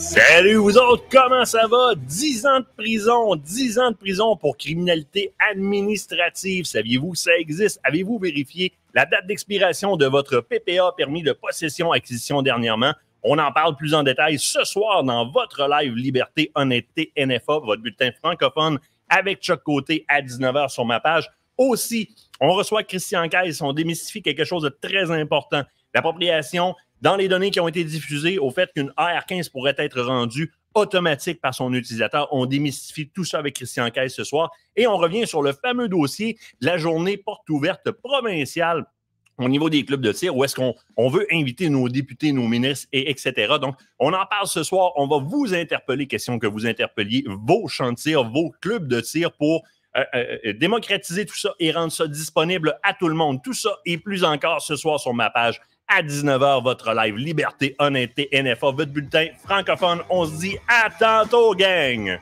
Salut vous autres, comment ça va? 10 ans de prison, 10 ans de prison pour criminalité administrative. Saviez-vous ça existe? Avez-vous vérifié la date d'expiration de votre PPA, permis de possession, acquisition dernièrement? On en parle plus en détail ce soir dans votre live Liberté, Honnêteté, NFA, votre bulletin francophone avec Chuck Côté à 19h sur ma page. Aussi, on reçoit Christian Caisse, on démystifie quelque chose de très important l'appropriation dans les données qui ont été diffusées au fait qu'une AR-15 pourrait être rendue automatique par son utilisateur. On démystifie tout ça avec Christian Caille ce soir et on revient sur le fameux dossier de la journée porte ouverte provinciale au niveau des clubs de tir, où est-ce qu'on veut inviter nos députés, nos ministres, et etc. Donc, on en parle ce soir. On va vous interpeller, question que vous interpelliez vos chantiers, vos clubs de tir pour euh, euh, euh, démocratiser tout ça et rendre ça disponible à tout le monde. Tout ça et plus encore ce soir sur ma page à 19h, votre live Liberté, Honnêteté, NFA, votre bulletin francophone. On se dit à tantôt, gang!